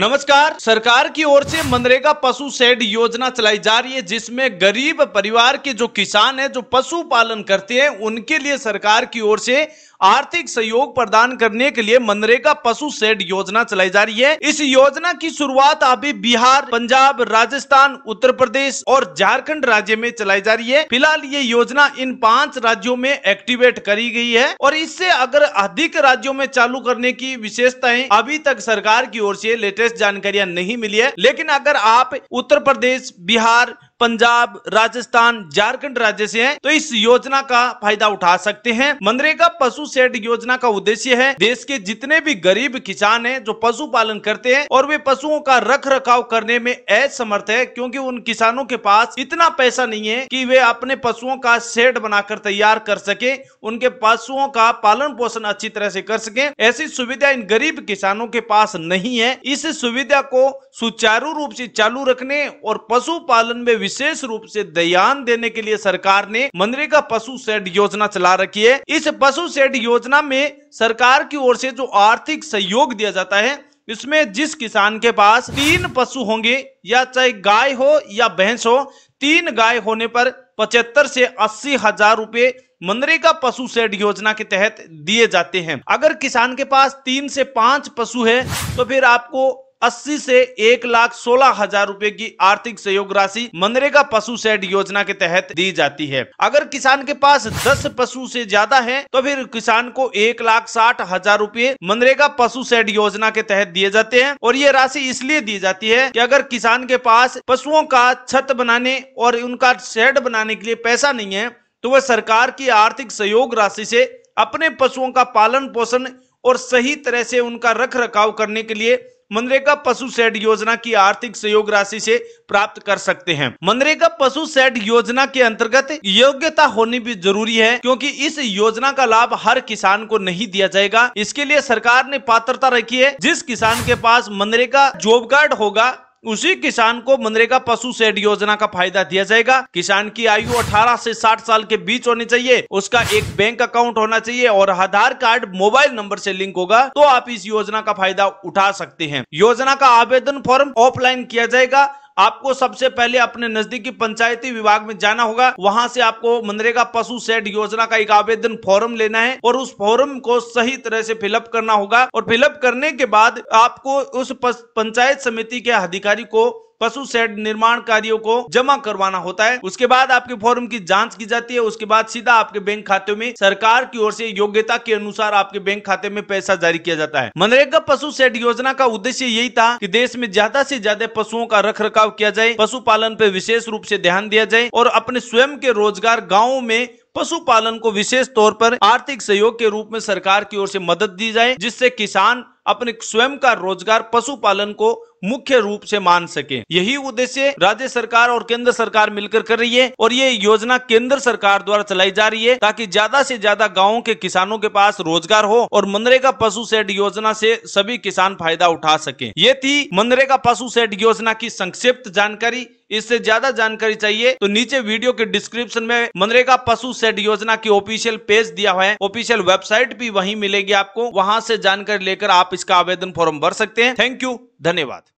नमस्कार सरकार की ओर से मनरेगा पशु शेड योजना चलाई जा रही है जिसमें गरीब परिवार के जो किसान है जो पशु पालन करते हैं उनके लिए सरकार की ओर से आर्थिक सहयोग प्रदान करने के लिए मनरेगा पशु सेड योजना चलाई जा रही है इस योजना की शुरुआत अभी बिहार पंजाब राजस्थान उत्तर प्रदेश और झारखंड राज्य में चलाई जा रही है फिलहाल ये योजना इन पांच राज्यों में एक्टिवेट करी गई है और इससे अगर अधिक राज्यों में चालू करने की विशेषताएं अभी तक सरकार की ओर से लेटेस्ट जानकारियां नहीं मिली है लेकिन अगर आप उत्तर प्रदेश बिहार पंजाब राजस्थान झारखंड राज्य से हैं तो इस योजना का फायदा उठा सकते हैं मनरेगा पशु सेट योजना का उद्देश्य है देश के जितने भी गरीब किसान हैं जो पशु पालन करते हैं और वे पशुओं का रख रखाव करने में असमर्थ है क्योंकि उन किसानों के पास इतना पैसा नहीं है कि वे अपने पशुओं का सेट बनाकर तैयार कर सके उनके पशुओं का पालन पोषण अच्छी तरह से कर सके ऐसी सुविधा इन गरीब किसानों के पास नहीं है इस सुविधा को सुचारू रूप से चालू रखने और पशुपालन में विशेष रूप से दयान देने के लिए सरकार ने मनरेगा पशु शेड योजना चला रखी है इस पशु शेड योजना में सरकार की ओर से जो आर्थिक सहयोग दिया जाता है इसमें जिस किसान के पास तीन पशु होंगे या चाहे गाय हो या भैंस हो तीन गाय होने पर पचहत्तर से अस्सी हजार रूपए मनरेगा पशु सेड योजना के तहत दिए जाते हैं अगर किसान के पास तीन से पांच पशु है तो फिर आपको अस्सी से एक लाख सोलह हजार रूपए की आर्थिक सहयोग राशि मनरेगा पशु सेड योजना के तहत दी जाती है अगर किसान के पास दस पशु से ज्यादा है तो फिर किसान को एक लाख साठ हजार रूपए मनरेगा पशु सेड योजना के तहत दिए जाते हैं और ये राशि इसलिए दी जाती है कि अगर किसान के पास पशुओं का छत बनाने और उनका शेड बनाने के लिए पैसा नहीं है तो वह सरकार की आर्थिक सहयोग राशि से अपने पशुओं का पालन पोषण और सही तरह से उनका रख रखाव करने के लिए मनरेगा पशु सेड योजना की आर्थिक सहयोग राशि से प्राप्त कर सकते हैं मनरेगा पशु सेड योजना के अंतर्गत योग्यता होनी भी जरूरी है क्योंकि इस योजना का लाभ हर किसान को नहीं दिया जाएगा इसके लिए सरकार ने पात्रता रखी है जिस किसान के पास मनरेगा जॉब कार्ड होगा उसी किसान को मनरेगा पशु सेड योजना का फायदा दिया जाएगा किसान की आयु 18 से 60 साल के बीच होनी चाहिए उसका एक बैंक अकाउंट होना चाहिए और आधार कार्ड मोबाइल नंबर से लिंक होगा तो आप इस योजना का फायदा उठा सकते हैं योजना का आवेदन फॉर्म ऑफलाइन किया जाएगा आपको सबसे पहले अपने नजदीकी पंचायती विभाग में जाना होगा वहां से आपको मनरेगा पशु शेड योजना का एक आवेदन फॉर्म लेना है और उस फॉर्म को सही तरह से फिलअप करना होगा और फिलअप करने के बाद आपको उस पंचायत समिति के अधिकारी को पशु शेड निर्माण कार्यो को जमा करवाना होता है उसके बाद आपके फॉर्म की जाँच की जाती है उसके बाद सीधा आपके बैंक खाते में सरकार की ओर से योग्यता के अनुसार आपके बैंक खाते में पैसा जारी किया जाता है मनरेगा पशु शेड योजना का उद्देश्य यही था की देश में ज्यादा से ज्यादा पशुओं का रख रखाव किया जाए पशुपालन पर विशेष रूप से ध्यान दिया जाए और अपने स्वयं के रोजगार गाँव में पशुपालन को विशेष तौर पर आर्थिक सहयोग के रूप में सरकार की ओर से मदद दी जाए जिससे किसान अपने स्वयं का रोजगार पशुपालन को मुख्य रूप से मान सके यही उद्देश्य राज्य सरकार और केंद्र सरकार मिलकर कर रही है और ये योजना केंद्र सरकार द्वारा चलाई जा रही है ताकि ज्यादा से ज्यादा गाँव के किसानों के पास रोजगार हो और मनरेगा पशु सेट योजना से सभी किसान फायदा उठा सके ये थी मनरेगा पशु सेट योजना की संक्षिप्त जानकारी इससे ज्यादा जानकारी चाहिए तो नीचे वीडियो के डिस्क्रिप्शन में मनरेगा पशु सेट योजना की ऑफिशियल पेज दिया हुआ है ऑफिशियल वेबसाइट भी वहीं मिलेगी आपको वहां से जानकारी लेकर आप इसका आवेदन फॉर्म भर सकते हैं थैंक यू धन्यवाद